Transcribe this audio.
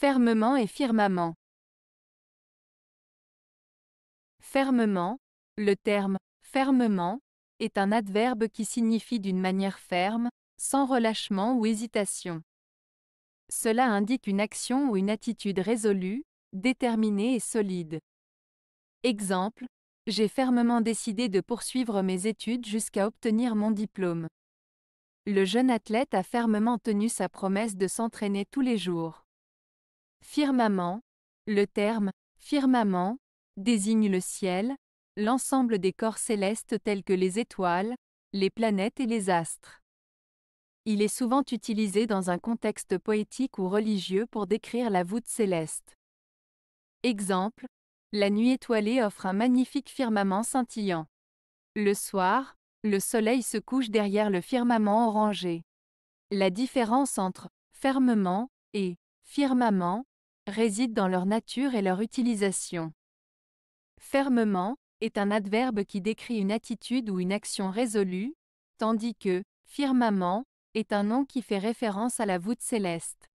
Fermement et firmament. Fermement, le terme fermement est un adverbe qui signifie d'une manière ferme, sans relâchement ou hésitation. Cela indique une action ou une attitude résolue, déterminée et solide. Exemple, j'ai fermement décidé de poursuivre mes études jusqu'à obtenir mon diplôme. Le jeune athlète a fermement tenu sa promesse de s'entraîner tous les jours. Firmament. Le terme firmament désigne le ciel, l'ensemble des corps célestes tels que les étoiles, les planètes et les astres. Il est souvent utilisé dans un contexte poétique ou religieux pour décrire la voûte céleste. Exemple, la nuit étoilée offre un magnifique firmament scintillant. Le soir, le soleil se couche derrière le firmament orangé. La différence entre fermement et firmament réside dans leur nature et leur utilisation. Fermement est un adverbe qui décrit une attitude ou une action résolue, tandis que firmament est un nom qui fait référence à la voûte céleste.